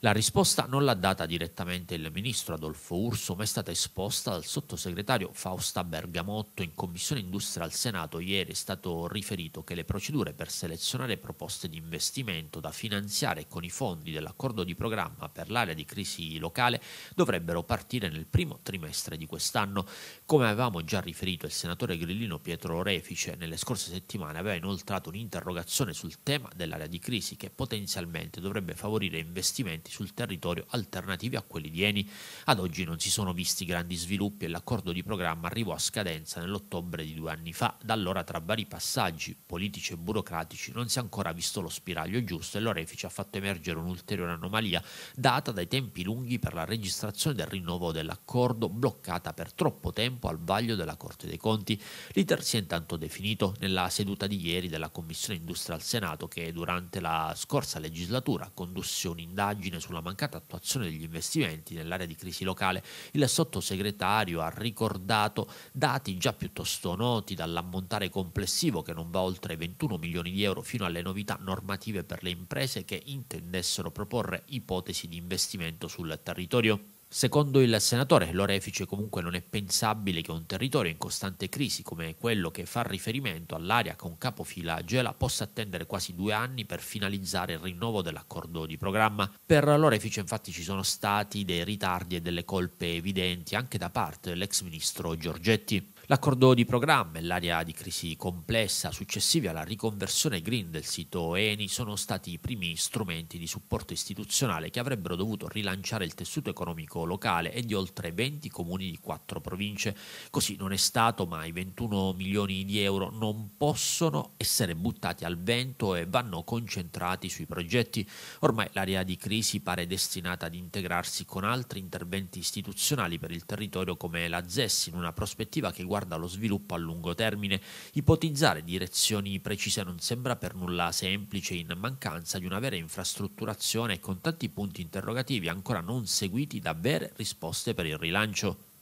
La risposta non l'ha data direttamente il ministro Adolfo Urso, ma è stata esposta dal sottosegretario Fausta Bergamotto. In Commissione Industria al Senato ieri è stato riferito che le procedure per selezionare proposte di investimento da finanziare con i fondi dell'accordo di programma per l'area di crisi locale dovrebbero partire nel primo trimestre di quest'anno. Come avevamo già riferito, il senatore grillino Pietro Orefice nelle scorse settimane aveva inoltrato un'interrogazione sul tema dell'area di crisi che potenzialmente dovrebbe favorire investimenti presenti sul territorio alternativi a quelli di Eni. Ad oggi non si sono visti grandi sviluppi e l'accordo di programma arrivò a scadenza nell'ottobre di due anni fa. Da allora tra vari passaggi politici e burocratici non si è ancora visto lo spiraglio giusto e l'orefice ha fatto emergere un'ulteriore anomalia data dai tempi lunghi per la registrazione del rinnovo dell'accordo bloccata per troppo tempo al vaglio della Corte dei Conti. L'iter si è intanto definito nella seduta di ieri della Commissione Industria al Senato che durante la scorsa legislatura condusse un'indagine indagine sulla mancata attuazione degli investimenti nell'area di crisi locale, il sottosegretario ha ricordato dati già piuttosto noti dall'ammontare complessivo che non va oltre 21 milioni di euro fino alle novità normative per le imprese che intendessero proporre ipotesi di investimento sul territorio. Secondo il senatore Lorefice comunque non è pensabile che un territorio in costante crisi come quello che fa riferimento all'area con capofila Gela possa attendere quasi due anni per finalizzare il rinnovo dell'accordo di programma. Per Lorefice infatti ci sono stati dei ritardi e delle colpe evidenti anche da parte dell'ex ministro Giorgetti. L'accordo di programma e l'area di crisi complessa successivi alla riconversione green del sito ENI sono stati i primi strumenti di supporto istituzionale che avrebbero dovuto rilanciare il tessuto economico locale e di oltre 20 comuni di quattro province. Così non è stato, ma i 21 milioni di euro non possono essere buttati al vento e vanno concentrati sui progetti. Ormai l'area di crisi pare destinata ad integrarsi con altri interventi istituzionali per il territorio come la ZES in una prospettiva che guarda riguarda lo sviluppo a lungo termine. Ipotizzare direzioni precise non sembra per nulla semplice in mancanza di una vera infrastrutturazione e con tanti punti interrogativi ancora non seguiti da vere risposte per il rilancio.